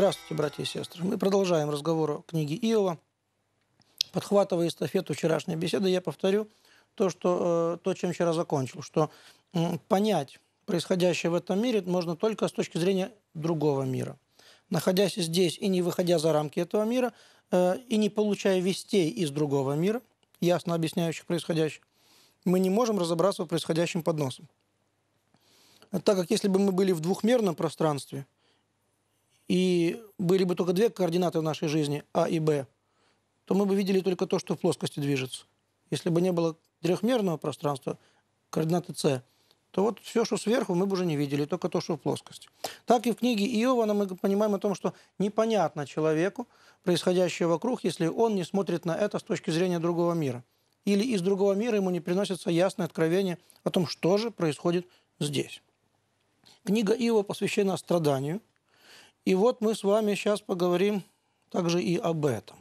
Здравствуйте, братья и сестры. Мы продолжаем разговор о книге Иова. Подхватывая эстафету вчерашней беседы, я повторю то, что, э, то чем вчера закончил, что понять происходящее в этом мире можно только с точки зрения другого мира. Находясь здесь и не выходя за рамки этого мира, э, и не получая вестей из другого мира, ясно объясняющих происходящее, мы не можем разобраться в происходящем под носом. Так как если бы мы были в двухмерном пространстве – и были бы только две координаты в нашей жизни, А и Б, то мы бы видели только то, что в плоскости движется. Если бы не было трехмерного пространства, координаты С, то вот все, что сверху, мы бы уже не видели, только то, что в плоскости. Так и в книге Иована мы понимаем о том, что непонятно человеку происходящее вокруг, если он не смотрит на это с точки зрения другого мира. Или из другого мира ему не приносится ясное откровение о том, что же происходит здесь. Книга Иова посвящена страданию – и вот мы с вами сейчас поговорим также и об этом.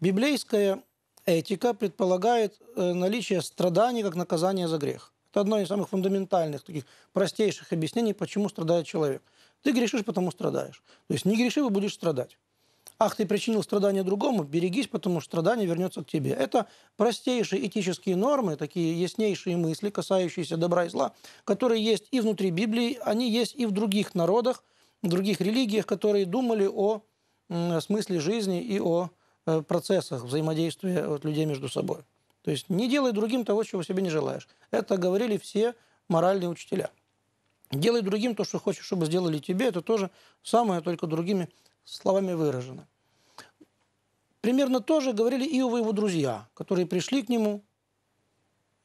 Библейская этика предполагает э, наличие страданий как наказание за грех. Это одно из самых фундаментальных, таких простейших объяснений, почему страдает человек. Ты грешишь, потому страдаешь. То есть не греши, и будешь страдать. Ах, ты причинил страдание другому, берегись, потому что страдание вернется к тебе. Это простейшие этические нормы, такие яснейшие мысли, касающиеся добра и зла, которые есть и внутри Библии, они есть и в других народах – в других религиях, которые думали о смысле жизни и о э, процессах взаимодействия вот, людей между собой. То есть не делай другим того, чего себе не желаешь. Это говорили все моральные учителя. Делай другим то, что хочешь, чтобы сделали тебе. Это тоже самое, только другими словами выражено. Примерно то же говорили и и его друзья, которые пришли к нему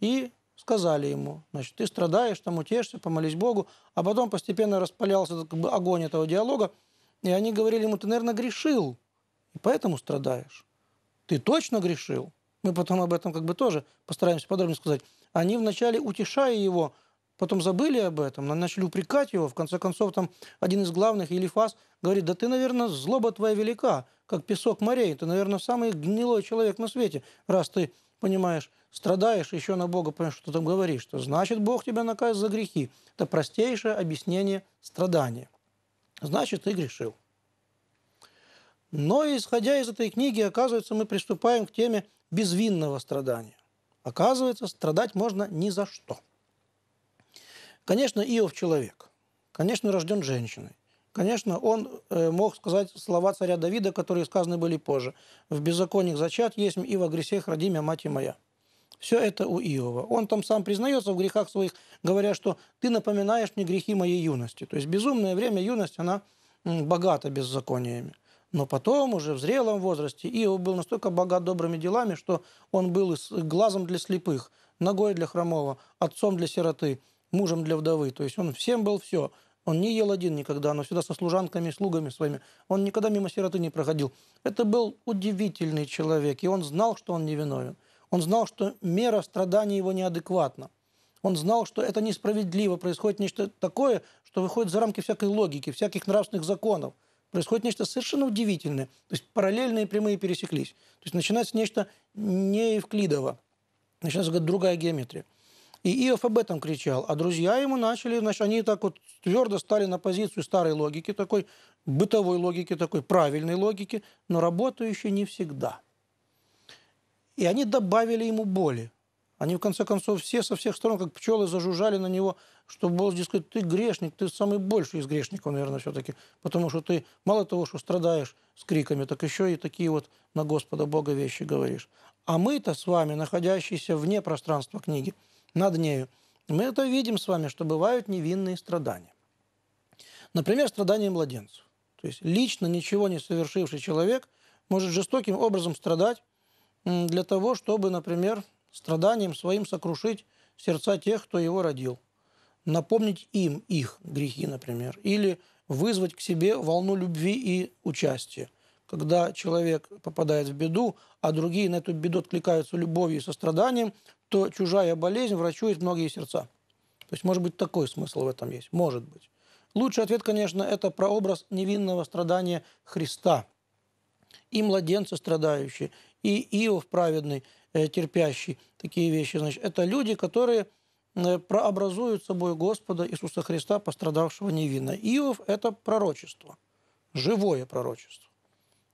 и сказали ему, значит, ты страдаешь, там утешься, помолись Богу, а потом постепенно распалялся как бы, огонь этого диалога, и они говорили ему, ты, наверное, грешил, и поэтому страдаешь. Ты точно грешил? Мы потом об этом как бы тоже постараемся подробнее сказать. Они вначале, утешая его, потом забыли об этом, начали упрекать его. В конце концов, там один из главных, Елифас, говорит, да ты, наверное, злоба твоя велика как песок морей. Ты, наверное, самый гнилой человек на свете, раз ты, понимаешь, страдаешь, еще на Бога понимаешь, что ты там говоришь, что значит, Бог тебя наказывает за грехи. Это простейшее объяснение страдания. Значит, ты грешил. Но исходя из этой книги, оказывается, мы приступаем к теме безвинного страдания. Оказывается, страдать можно ни за что. Конечно, Иов человек. Конечно, рожден женщиной. Конечно, он э, мог сказать слова царя Давида, которые сказаны были позже. «В беззакониях зачат есть и в агрессиях родимя мать и моя». Все это у Иова. Он там сам признается в грехах своих, говоря, что «ты напоминаешь мне грехи моей юности». То есть безумное время юность, она богата беззакониями. Но потом, уже в зрелом возрасте, Иов был настолько богат добрыми делами, что он был глазом для слепых, ногой для хромого, отцом для сироты, мужем для вдовы. То есть он всем был все – он не ел один никогда, но всегда со служанками, слугами своими. Он никогда мимо сироты не проходил. Это был удивительный человек, и он знал, что он невиновен. Он знал, что мера страданий его неадекватна. Он знал, что это несправедливо, происходит нечто такое, что выходит за рамки всякой логики, всяких нравственных законов. Происходит нечто совершенно удивительное. То есть параллельные прямые пересеклись. То есть начинается нечто не Евклидово. Начинается другая геометрия. И Иов об этом кричал. А друзья ему начали, значит, они так вот твердо стали на позицию старой логики такой, бытовой логики такой, правильной логики, но работающей не всегда. И они добавили ему боли. Они, в конце концов, все со всех сторон, как пчелы, зажужжали на него, чтобы Бог здесь говорит, ты грешник, ты самый больший из грешников, наверное, все-таки. Потому что ты мало того, что страдаешь с криками, так еще и такие вот на Господа Бога вещи говоришь. А мы-то с вами, находящиеся вне пространства книги, над нею. Мы это видим с вами, что бывают невинные страдания. Например, страдания младенцев. То есть лично ничего не совершивший человек может жестоким образом страдать для того, чтобы, например, страданием своим сокрушить сердца тех, кто его родил. Напомнить им их грехи, например. Или вызвать к себе волну любви и участия – когда человек попадает в беду, а другие на эту беду откликаются любовью и состраданием, то чужая болезнь врачует многие сердца. То есть, может быть, такой смысл в этом есть. Может быть. Лучший ответ, конечно, это про образ невинного страдания Христа. И младенцы страдающие, и Иов праведный, э, терпящий. Такие вещи, значит, это люди, которые э, прообразуют собой Господа Иисуса Христа, пострадавшего невинно. Иов – это пророчество, живое пророчество.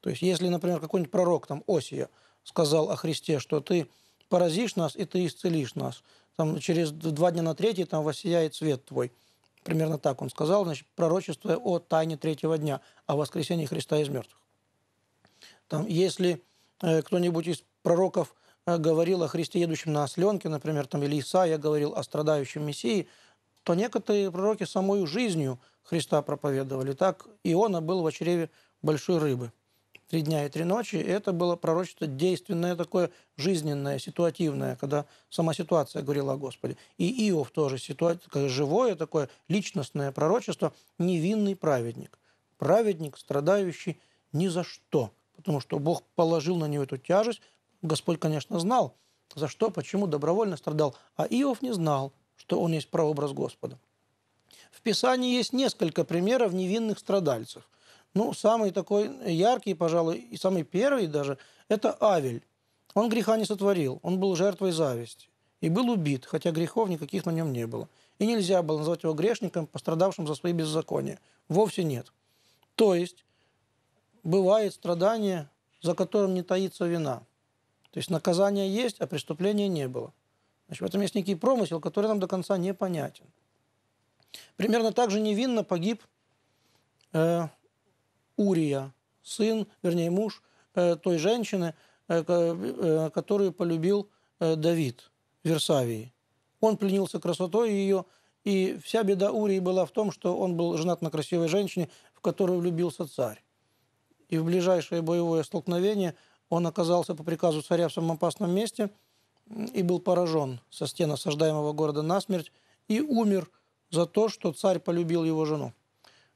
То есть, если, например, какой-нибудь пророк, там, Осия, сказал о Христе, что ты поразишь нас, и ты исцелишь нас. Там, через два дня на третий там воссияет свет твой. Примерно так он сказал, значит, пророчество о тайне третьего дня, о воскресении Христа из мертвых. Там, если э, кто-нибудь из пророков э, говорил о Христе, едущем на осленке, например, там, или Исаия говорил о страдающем Мессии, то некоторые пророки самою жизнью Христа проповедовали. Так Иона был в чреве большой рыбы три дня и три ночи. это было пророчество действенное, такое жизненное, ситуативное, когда сама ситуация говорила о Господе. И Иов тоже ситуация, живое такое личностное пророчество, невинный праведник. Праведник, страдающий ни за что, потому что Бог положил на него эту тяжесть. Господь, конечно, знал, за что, почему добровольно страдал. А Иов не знал, что он есть прообраз Господа. В Писании есть несколько примеров невинных страдальцев. Ну, самый такой яркий, пожалуй, и самый первый даже, это Авель. Он греха не сотворил, он был жертвой зависти. И был убит, хотя грехов никаких на нем не было. И нельзя было назвать его грешником, пострадавшим за свои беззакония. Вовсе нет. То есть, бывает страдание, за которым не таится вина. То есть наказание есть, а преступления не было. Значит, в этом есть некий промысел, который нам до конца непонятен. Примерно так же невинно погиб э, Урия, сын, вернее, муж э, той женщины, э, э, которую полюбил Давид в Версавии. Он пленился красотой ее, и вся беда Урии была в том, что он был женат на красивой женщине, в которую влюбился царь. И в ближайшее боевое столкновение он оказался по приказу царя в самом опасном месте и был поражен со стен осаждаемого города насмерть и умер за то, что царь полюбил его жену.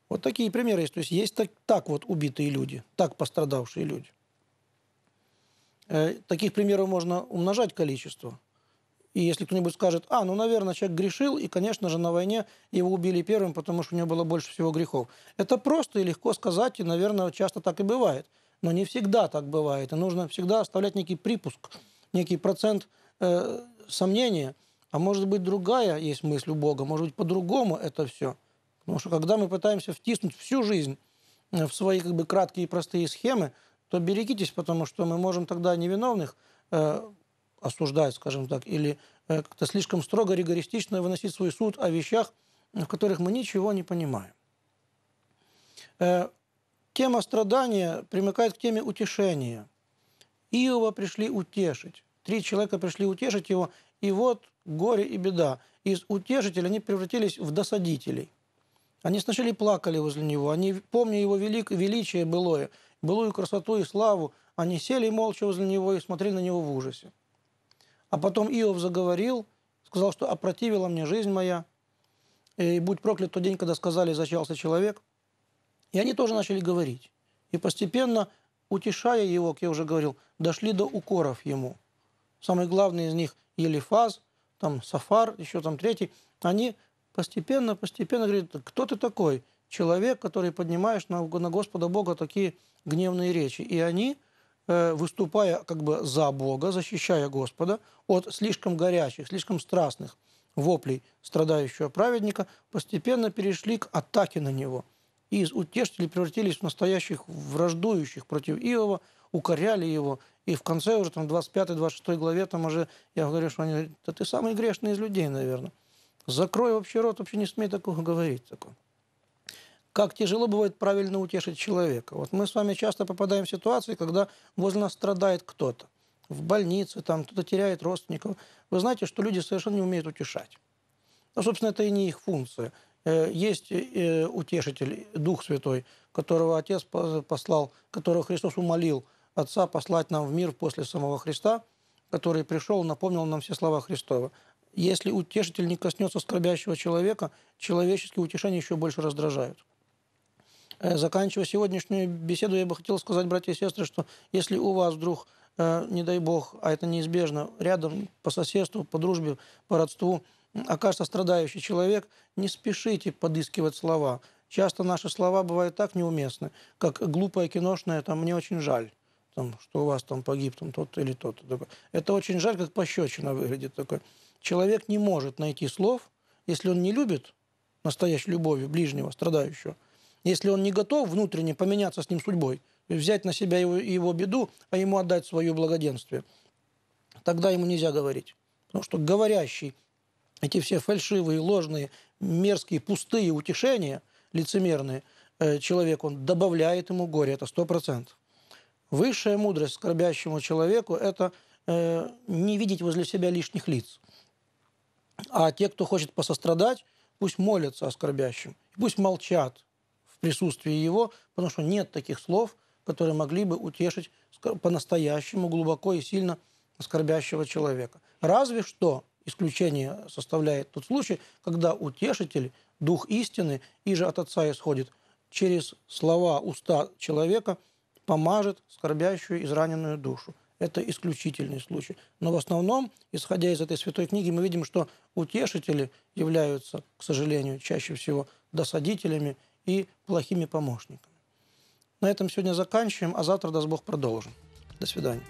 Вот такие примеры есть. То есть есть так, так вот убитые люди, так пострадавшие люди. Э, таких примеров можно умножать количество. И если кто-нибудь скажет, а, ну, наверное, человек грешил, и, конечно же, на войне его убили первым, потому что у него было больше всего грехов. Это просто и легко сказать, и, наверное, часто так и бывает. Но не всегда так бывает. И нужно всегда оставлять некий припуск, некий процент э, сомнения. А может быть, другая есть мысль у Бога, может быть, по-другому это все – Потому что когда мы пытаемся втиснуть всю жизнь э, в свои как бы, краткие и простые схемы, то берегитесь, потому что мы можем тогда невиновных э, осуждать, скажем так, или э, как-то слишком строго, ригористично выносить свой суд о вещах, в которых мы ничего не понимаем. Э, тема страдания примыкает к теме утешения. Иова пришли утешить. Три человека пришли утешить его, и вот горе и беда. Из утешителей они превратились в досадителей – они сначала плакали возле него, они, помня его велик, величие былое, былую красоту и славу, они сели молча возле него и смотрели на него в ужасе. А потом Иов заговорил, сказал, что опротивила мне жизнь моя, э, и будь проклят тот день, когда сказали, зачался человек. И они тоже начали говорить. И постепенно, утешая его, как я уже говорил, дошли до укоров ему. Самый главный из них – Елифаз, там Сафар, еще там третий. Они постепенно, постепенно говорит, кто ты такой? Человек, который поднимаешь на, на Господа Бога такие гневные речи. И они, э, выступая как бы за Бога, защищая Господа от слишком горячих, слишком страстных воплей страдающего праведника, постепенно перешли к атаке на него. И из утешителей превратились в настоящих враждующих против Иова, укоряли его. И в конце уже там 25-26 главе там уже я говорю, что они говорят, да ты самый грешный из людей, наверное. Закрой вообще рот, вообще не смей такого говорить. Такого. Как тяжело бывает правильно утешить человека. Вот мы с вами часто попадаем в ситуации, когда возле нас страдает кто-то. В больнице, там кто-то теряет родственников. Вы знаете, что люди совершенно не умеют утешать. Ну, собственно, это и не их функция. Э, есть э, утешитель, Дух Святой, которого Отец послал, которого Христос умолил Отца послать нам в мир после самого Христа, который пришел, напомнил нам все слова Христова. Если утешитель не коснется скорбящего человека, человеческие утешения еще больше раздражают. Э, заканчивая сегодняшнюю беседу, я бы хотел сказать, братья и сестры, что если у вас вдруг, э, не дай бог, а это неизбежно, рядом, по соседству, по дружбе, по родству, окажется страдающий человек, не спешите подыскивать слова. Часто наши слова бывают так неуместны, как глупое киношное там «мне очень жаль» там, что у вас там погиб там тот или тот. Это очень жаль, как пощечина выглядит такой человек не может найти слов, если он не любит настоящей любовью ближнего, страдающего, если он не готов внутренне поменяться с ним судьбой, взять на себя его, его беду, а ему отдать свое благоденствие, тогда ему нельзя говорить. Потому что говорящий эти все фальшивые, ложные, мерзкие, пустые утешения, лицемерные, э, человек, он добавляет ему горе, это сто процентов. Высшая мудрость скорбящему человеку – это э, не видеть возле себя лишних лиц – а те, кто хочет посострадать, пусть молятся о скорбящем, пусть молчат в присутствии его, потому что нет таких слов, которые могли бы утешить по-настоящему глубоко и сильно скорбящего человека. Разве что исключение составляет тот случай, когда утешитель, дух истины, и же от отца исходит, через слова уста человека помажет скорбящую израненную душу это исключительный случай. Но в основном, исходя из этой святой книги, мы видим, что утешители являются, к сожалению, чаще всего досадителями и плохими помощниками. На этом сегодня заканчиваем, а завтра, даст Бог, продолжим. До свидания.